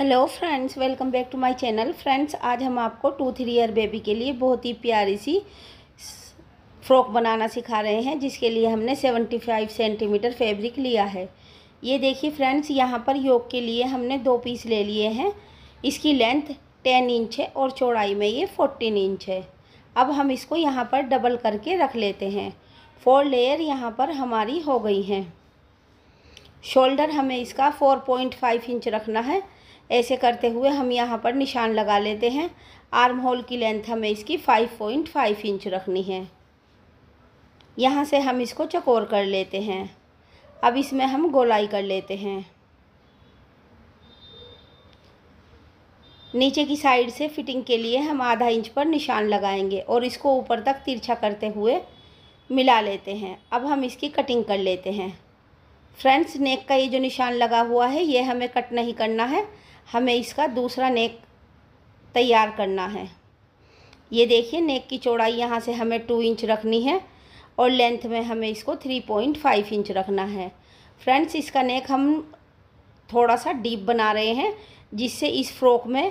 hello friends welcome back to my channel friends आज हम आपको टू थ्री ईयर बेबी के लिए बहुत ही प्यारी सी फ्रॉक बनाना सिखा रहे हैं जिसके लिए हमने सेवेंटी फाइव सेंटीमीटर फैब्रिक लिया है ये देखिए फ्रेंड्स यहाँ पर योग के लिए हमने दो पीस ले लिए हैं इसकी लेंथ टेन इंच है और चौड़ाई में ये फोर्टीन इंच है अब हम इसको यहाँ पर डबल करके रख लेते हैं फोर लेयर यहाँ पर हमारी हो गई हैं शोल्डर हमें इसका फोर पॉइंट फाइव इंच रखना है ऐसे करते हुए हम यहाँ पर निशान लगा लेते हैं आर्म होल की लेंथ हमें इसकी फाइव पॉइंट फाइव इंच रखनी है यहाँ से हम इसको चकोर कर लेते हैं अब इसमें हम गोलाई कर लेते हैं नीचे की साइड से फिटिंग के लिए हम आधा इंच पर निशान लगाएंगे और इसको ऊपर तक तिरछा करते हुए मिला लेते हैं अब हम इसकी कटिंग कर लेते हैं फ्रेंड्स नेक का ये जो निशान लगा हुआ है ये हमें कट नहीं करना है हमें इसका दूसरा नेक तैयार करना है ये देखिए नेक की चौड़ाई यहाँ से हमें टू इंच रखनी है और लेंथ में हमें इसको थ्री पॉइंट फाइव इंच रखना है फ्रेंड्स इसका नेक हम थोड़ा सा डीप बना रहे हैं जिससे इस फ्रॉक में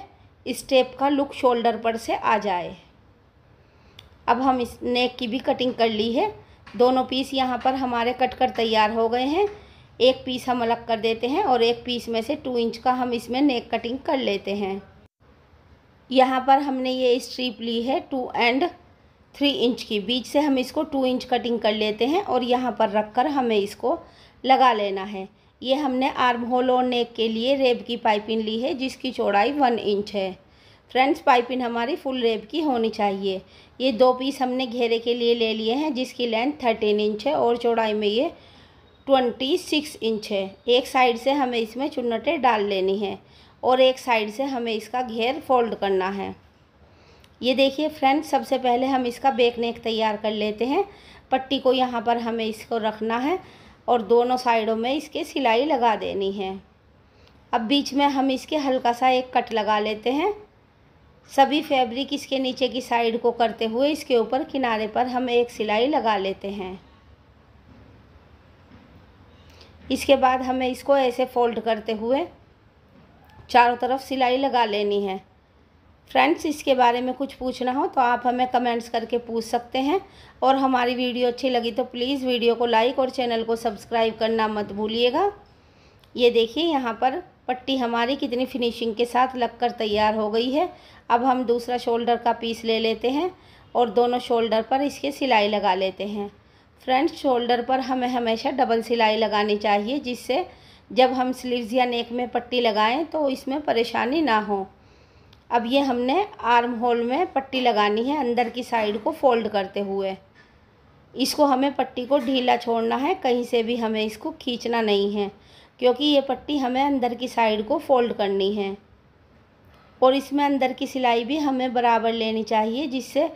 स्टेप का लुक शोल्डर पर से आ जाए अब हम इस नेक की भी कटिंग कर ली है दोनों पीस यहाँ पर हमारे कट कर तैयार हो गए हैं एक पीस हम अलग कर देते हैं और एक पीस में से टू इंच का हम इसमें नेक कटिंग कर लेते हैं यहाँ पर हमने ये स्ट्रीप ली है टू एंड थ्री इंच की बीच से हम इसको टू इंच कटिंग कर लेते हैं और यहाँ पर रख कर हमें इसको लगा लेना है ये हमने आर्म होल और नेक के लिए रेब की पाइपिंग ली है जिसकी चौड़ाई वन इंच है फ्रेंड्स पाइपिंग हमारी फुल रेब की होनी चाहिए ये दो पीस हमने घेरे के लिए ले लिए हैं जिसकी लेंथ थर्टीन इंच है और चौड़ाई में ये ट्वेंटी सिक्स इंच है एक साइड से हमें इसमें चुन्नटे डाल लेनी है और एक साइड से हमें इसका घेर फोल्ड करना है ये देखिए फ्रेंड सबसे पहले हम इसका बेक नेक तैयार कर लेते हैं पट्टी को यहाँ पर हमें इसको रखना है और दोनों साइडों में इसके सिलाई लगा देनी है अब बीच में हम इसके हल्का सा एक कट लगा लेते हैं सभी फैब्रिक इसके नीचे की साइड को करते हुए इसके ऊपर किनारे पर हम एक सिलाई लगा लेते हैं इसके बाद हमें इसको ऐसे फोल्ड करते हुए चारों तरफ सिलाई लगा लेनी है फ्रेंड्स इसके बारे में कुछ पूछना हो तो आप हमें कमेंट्स करके पूछ सकते हैं और हमारी वीडियो अच्छी लगी तो प्लीज़ वीडियो को लाइक और चैनल को सब्सक्राइब करना मत भूलिएगा ये देखिए यहाँ पर पट्टी हमारी कितनी फिनिशिंग के साथ लगकर तैयार हो गई है अब हम दूसरा शोल्डर का पीस ले लेते हैं और दोनों शोल्डर पर इसके सिलाई लगा लेते हैं फ्रंट शोल्डर पर हमें हमेशा डबल सिलाई लगानी चाहिए जिससे जब हम स्लीव्स या नेक में पट्टी लगाएं तो इसमें परेशानी ना हो अब ये हमने आर्म होल में पट्टी लगानी है अंदर की साइड को फोल्ड करते हुए इसको हमें पट्टी को ढीला छोड़ना है कहीं से भी हमें इसको खींचना नहीं है क्योंकि ये पट्टी हमें अंदर की साइड को फोल्ड करनी है और इसमें अंदर की सिलाई भी हमें बराबर लेनी चाहिए जिससे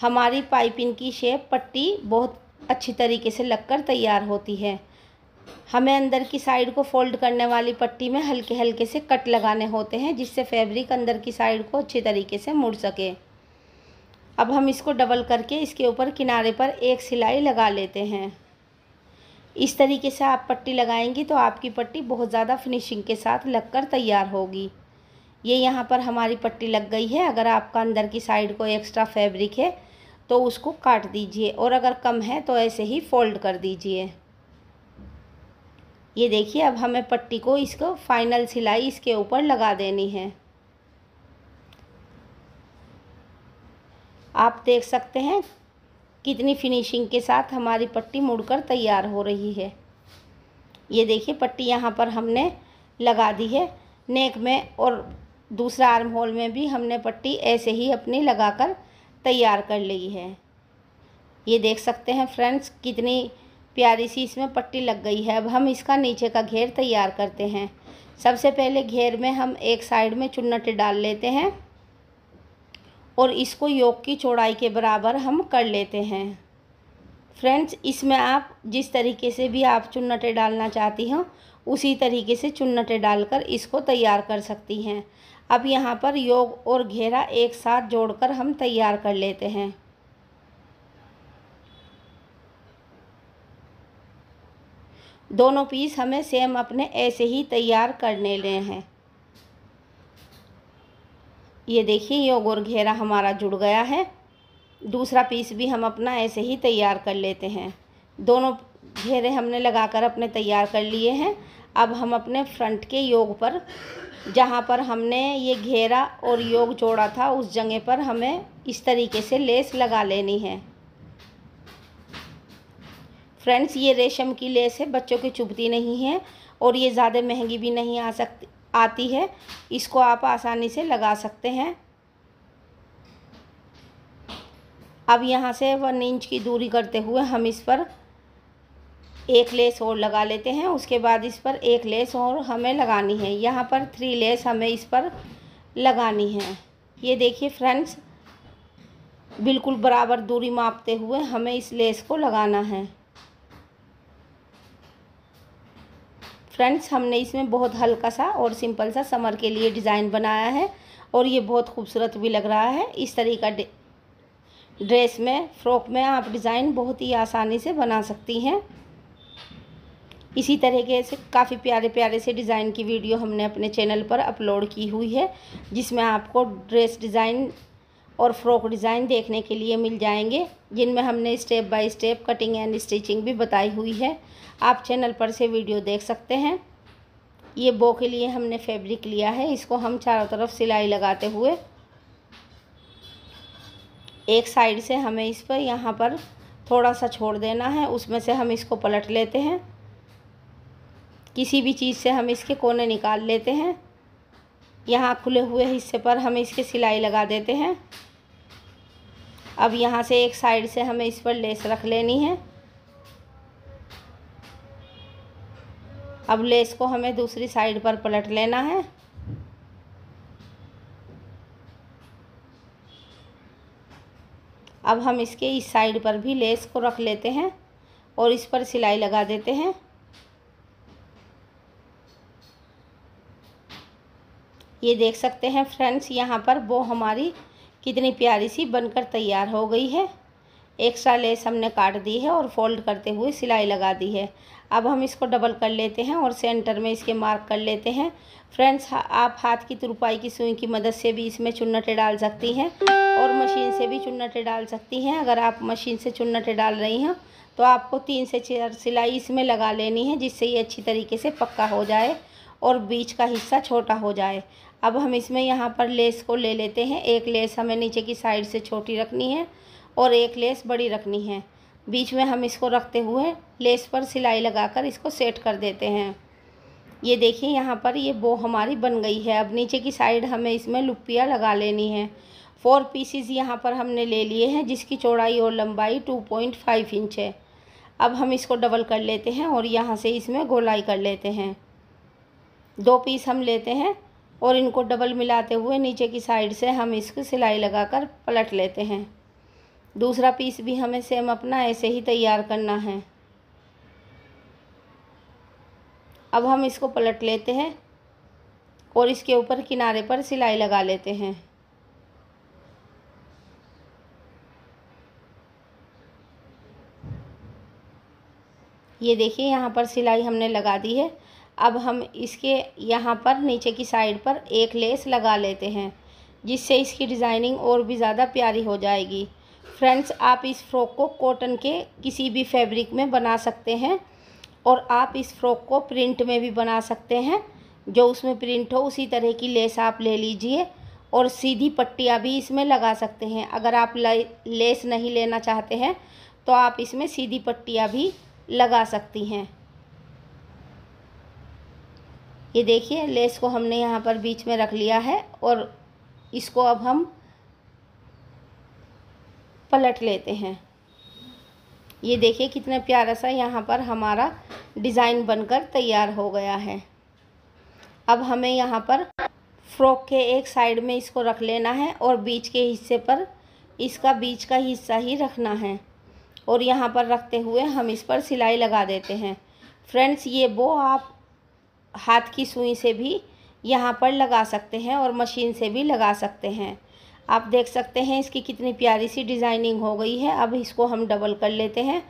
हमारी पाइपिंग की शेप पट्टी बहुत अच्छी तरीके से लगकर तैयार होती है हमें अंदर की साइड को फोल्ड करने वाली पट्टी में हल्के हल्के से कट लगाने होते हैं जिससे फैब्रिक अंदर की साइड को अच्छे तरीके से मुड़ सके अब हम इसको डबल करके इसके ऊपर किनारे पर एक सिलाई लगा लेते हैं इस तरीके से आप पट्टी लगाएंगी तो आपकी पट्टी बहुत ज़्यादा फिनिशिंग के साथ लगकर तैयार होगी ये यहाँ पर हमारी पट्टी लग गई है अगर आपका अंदर की साइड को एक्स्ट्रा फैब्रिक है तो उसको काट दीजिए और अगर कम है तो ऐसे ही फोल्ड कर दीजिए ये देखिए अब हमें पट्टी को इसको फाइनल सिलाई इसके ऊपर लगा देनी है आप देख सकते हैं कितनी फिनिशिंग के साथ हमारी पट्टी मुड़कर तैयार हो रही है ये देखिए पट्टी यहाँ पर हमने लगा दी है नेक में और दूसरा आर्म होल में भी हमने पट्टी ऐसे ही अपनी लगाकर तैयार कर ली है ये देख सकते हैं फ्रेंड्स कितनी प्यारी सी इसमें पट्टी लग गई है अब हम इसका नीचे का घेर तैयार करते हैं सबसे पहले घेर में हम एक साइड में चुन्नटे डाल लेते हैं और इसको योग की चौड़ाई के बराबर हम कर लेते हैं फ्रेंड्स इसमें आप जिस तरीके से भी आप चुन्नटे डालना चाहती हो उसी तरीके से चुन्नटे डालकर इसको तैयार कर सकती हैं अब यहाँ पर योग और घेरा एक साथ जोड़कर हम तैयार कर लेते हैं दोनों पीस हमें सेम अपने ऐसे ही तैयार करने ले हैं ये देखिए योग और घेरा हमारा जुड़ गया है दूसरा पीस भी हम अपना ऐसे ही तैयार कर लेते हैं दोनों घेरे हमने लगाकर अपने तैयार कर लिए हैं अब हम अपने फ्रंट के योग पर जहाँ पर हमने ये घेरा और योग जोड़ा था उस जगह पर हमें इस तरीके से लेस लगा लेनी है फ्रेंड्स ये रेशम की लेस है बच्चों की चुभती नहीं है और ये ज़्यादा महंगी भी नहीं आ सकती आती है इसको आप आसानी से लगा सकते हैं अब यहाँ से वन इंच की दूरी करते हुए हम इस पर एक लेस और लगा लेते हैं उसके बाद इस पर एक लेस और हमें लगानी है यहाँ पर थ्री लेस हमें इस पर लगानी है ये देखिए फ्रेंड्स बिल्कुल बराबर दूरी मापते हुए हमें इस लेस को लगाना है फ्रेंड्स हमने इसमें बहुत हल्का सा और सिंपल सा समर के लिए डिज़ाइन बनाया है और ये बहुत खूबसूरत भी लग रहा है इस तरीका ड्रेस में फ्रॉक में आप डिज़ाइन बहुत ही आसानी से बना सकती हैं इसी तरीके से काफ़ी प्यारे प्यारे से डिज़ाइन की वीडियो हमने अपने चैनल पर अपलोड की हुई है जिसमें आपको ड्रेस डिज़ाइन और फ्रॉक डिज़ाइन देखने के लिए मिल जाएंगे जिनमें हमने step by step cutting and stitching भी बताई हुई है आप चैनल पर से वीडियो देख सकते हैं ये बो के लिए हमने फैब्रिक लिया है इसको हम चारों तरफ सिलाई लगाते हुए एक साइड से हमें इस पर यहाँ पर थोड़ा सा छोड़ देना है उसमें से हम इसको पलट लेते हैं किसी भी चीज़ से हम इसके कोने निकाल लेते हैं यहाँ खुले हुए हिस्से पर हम इसके सिलाई लगा देते हैं अब यहाँ से एक साइड से हमें इस पर लेस रख लेनी है अब लेस को हमें दूसरी साइड पर पलट लेना है अब हम इसके इस साइड पर भी लेस को रख लेते हैं और इस पर सिलाई लगा देते हैं ये देख सकते हैं फ्रेंड्स यहाँ पर वो हमारी कितनी प्यारी सी बनकर तैयार हो गई है एक्स्ट्रा लेस हमने काट दी है और फोल्ड करते हुए सिलाई लगा दी है अब हम इसको डबल कर लेते हैं और सेंटर में इसके मार्क कर लेते हैं फ्रेंड्स आप हाथ की तुरपाई की सुई की मदद से भी इसमें चुन्नटे डाल सकती हैं और मशीन से भी चुन्नटे डाल सकती हैं अगर आप मशीन से चुन्नटे डाल रही हैं तो आपको तीन से चार सिलाई इसमें लगा लेनी है जिससे ये अच्छी तरीके से पक्का हो जाए और बीच का हिस्सा छोटा हो जाए अब हम इसमें यहाँ पर लेस को ले लेते हैं एक लेस हमें नीचे की साइड से छोटी रखनी है और एक लेस बड़ी रखनी है बीच में हम इसको रखते हुए लेस पर सिलाई लगाकर इसको सेट कर देते हैं ये देखिए यहाँ पर ये बो हमारी बन गई है अब नीचे की साइड हमें इसमें लुपिया लगा लेनी है फोर पीसीज यहाँ पर हमने ले लिए हैं जिसकी चौड़ाई और लंबाई टू पॉइंट फाइव इंच है अब हम इसको डबल कर लेते हैं और यहाँ से इसमें गोलाई कर लेते हैं दो पीस हम लेते हैं और इनको डबल मिलाते हुए नीचे की साइड से हम इसको सिलाई लगाकर पलट लेते हैं दूसरा पीस भी हमें सेम अपना ऐसे ही तैयार करना है अब हम इसको पलट लेते हैं और इसके ऊपर किनारे पर सिलाई लगा लेते हैं ये देखिए यहाँ पर सिलाई हमने लगा दी है अब हम इसके यहाँ पर नीचे की साइड पर एक लेस लगा लेते हैं जिससे इसकी डिज़ाइनिंग और भी ज़्यादा प्यारी हो जाएगी फ्रेंड्स आप इस फ्रॉक को कॉटन के किसी भी फैब्रिक में बना सकते हैं और आप इस फ्रॉक को प्रिंट में भी बना सकते हैं जो उसमें प्रिंट हो उसी तरह की लेस आप ले लीजिए और सीधी पट्टियाँ भी इसमें लगा सकते हैं अगर आप लेस नहीं लेना चाहते हैं तो आप इसमें सीधी पट्टियाँ भी लगा सकती हैं ये देखिए लेस को हमने यहाँ पर बीच में रख लिया है और इसको अब हम पलट लेते हैं ये देखिए कितना प्यारा सा यहाँ पर हमारा डिज़ाइन बनकर तैयार हो गया है अब हमें यहाँ पर फ्रॉक के एक साइड में इसको रख लेना है और बीच के हिस्से पर इसका बीच का हिस्सा ही रखना है और यहाँ पर रखते हुए हम इस पर सिलाई लगा देते हैं फ्रेंड्स ये वो आप हाथ की सुई से भी यहाँ पर लगा सकते हैं और मशीन से भी लगा सकते हैं आप देख सकते हैं इसकी कितनी प्यारी सी डिज़ाइनिंग हो गई है अब इसको हम डबल कर लेते हैं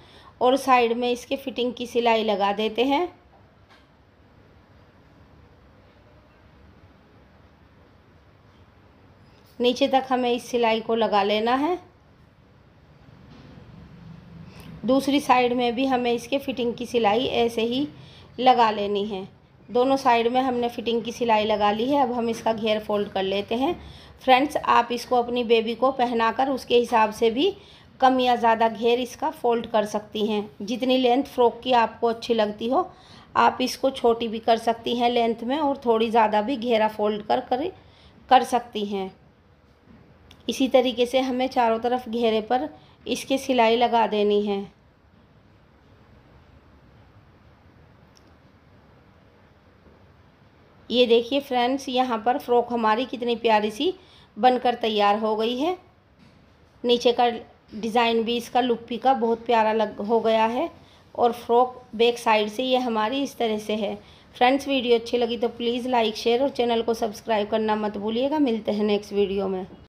और साइड में इसके फिटिंग की सिलाई लगा देते हैं नीचे तक हमें इस सिलाई को लगा लेना है दूसरी साइड में भी हमें इसके फिटिंग की सिलाई ऐसे ही लगा लेनी है दोनों साइड में हमने फिटिंग की सिलाई लगा ली है अब हम इसका घेर फोल्ड कर लेते हैं फ्रेंड्स आप इसको अपनी बेबी को पहनाकर उसके हिसाब से भी कम या ज़्यादा घेर इसका फोल्ड कर सकती हैं जितनी लेंथ फ्रॉक की आपको अच्छी लगती हो आप इसको छोटी भी कर सकती हैं लेंथ में और थोड़ी ज़्यादा भी घेरा फोल्ड कर कर कर सकती हैं इसी तरीके से हमें चारों तरफ घेरे पर इसके सिलाई लगा देनी है ये देखिए फ्रेंड्स यहाँ पर फ्रॉक हमारी कितनी प्यारी सी बनकर तैयार हो गई है नीचे का डिज़ाइन भी इसका लुक भी का बहुत प्यारा लग हो गया है और फ्रॉक बैक साइड से ये हमारी इस तरह से है फ्रेंड्स वीडियो अच्छी लगी तो प्लीज़ लाइक शेयर और चैनल को सब्सक्राइब करना मत भूलिएगा मिलते हैं नेक्स्ट वीडियो में